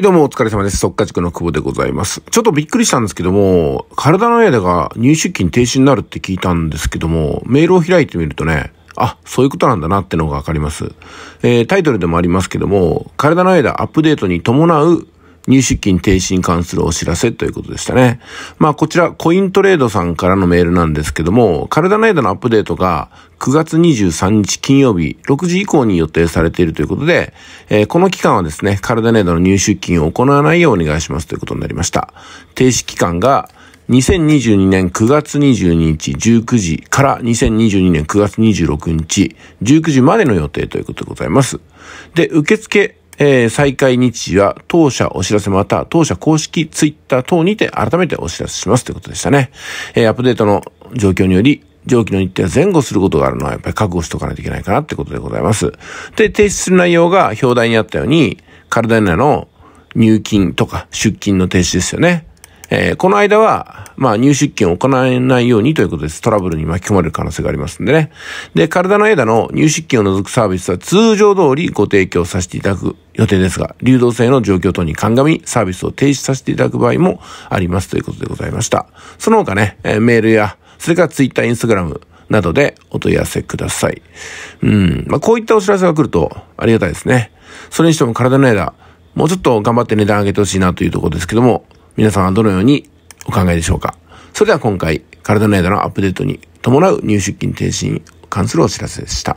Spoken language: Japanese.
どうもお疲れ様です。速化塾の久保でございます。ちょっとびっくりしたんですけども、体の間が入出金停止になるって聞いたんですけども、メールを開いてみるとね、あ、そういうことなんだなってのがわかります。えー、タイトルでもありますけども、体の間アップデートに伴う入出金停止に関するお知らせということでしたね。まあこちらコイントレードさんからのメールなんですけども、カルダナイドのアップデートが9月23日金曜日6時以降に予定されているということで、えー、この期間はですね、カルダネードの入出金を行わないようお願いしますということになりました。停止期間が2022年9月22日19時から2022年9月26日19時までの予定ということでございます。で、受付えー、再開日時は当社お知らせまた当社公式ツイッター等にて改めてお知らせしますということでしたね。えー、アップデートの状況により、上記の日程は前後することがあるのはやっぱり覚悟しとかないといけないかなってことでございます。で、提出する内容が表題にあったように、カルの入金とか出金の停止ですよね。えー、この間は、まあ、入出金を行えないようにということです。トラブルに巻き込まれる可能性がありますんでね。で、体の枝の入出金を除くサービスは通常通りご提供させていただく予定ですが、流動性の状況等に鑑み、サービスを停止させていただく場合もありますということでございました。その他ね、えメールや、それから Twitter、Instagram などでお問い合わせください。うん。まあ、こういったお知らせが来るとありがたいですね。それにしても体の枝、もうちょっと頑張って値段上げてほしいなというところですけども、皆さんはどのようにお考えでしょうかそれでは今回、体の間ドのアップデートに伴う入出金停止に関するお知らせでした。